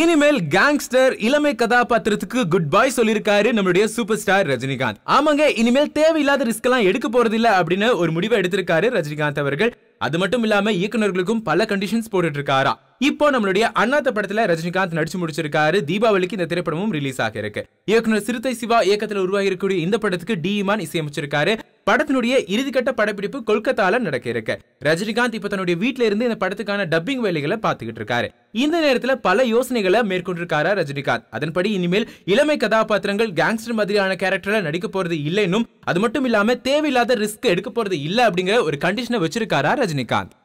இனிமேல் கேங்ஸ்டர் இளமை கதாபாத்திரத்துக்கு குட் பாய் சொல்லியிருக்காரு நம்மளுடைய சூப்பர் ஸ்டார் ரஜினிகாந்த் ஆமாங்க இனிமேல் தேவையில்லாத ரிஸ்க் எல்லாம் எடுக்க போறது இல்ல அப்படின்னு ஒரு முடிவை எடுத்திருக்காரு ரஜினிகாந்த் அவர்கள் அது மட்டும் இல்லாம இயக்குநர்களுக்கும் பல கண்டிஷன்ஸ் போட்டுட்டு இருக்காரா இப்போ நம்மளுடைய அண்ணாத்த படத்துல ரஜினிகாந்த் நடிச்சு முடிச்சிருக்காரு தீபாவளிக்கு இந்த திரைப்படமும் ரிலீஸ் ஆக இருக்கு இயக்குனர் சிறுத்தை சிவா இயக்கத்தில் உருவாகி இருக்கக்கூடிய இந்த படத்துக்கு டி இமான் இசையமைச்சிருக்காரு படத்தினுடைய இறுதிக்கட்ட படப்பிடிப்பு கொல்கத்தால நடக்க இருக்கு ரஜினிகாந்த் இப்ப தன்னுடைய வீட்டுல இருந்து இந்த படத்துக்கான டப்பிங் வேலைகளை பாத்துக்கிட்டு இருக்காரு இந்த நேரத்துல பல யோசனைகளை மேற்கொண்டிருக்காரா ரஜினிகாந்த் அதன்படி இனிமேல் இளமை கதாபாத்திரங்கள் கேங்ஸ்டர் மாதிரியான கேரக்டர்ல நடிக்க போறது இல்லைன்னும் அது மட்டும் இல்லாம தேவையில்லாத ரிஸ்க் எடுக்க போறது இல்ல அப்படிங்கிற ஒரு கண்டிஷனை வச்சிருக்காரா ரஜினிகாந்த்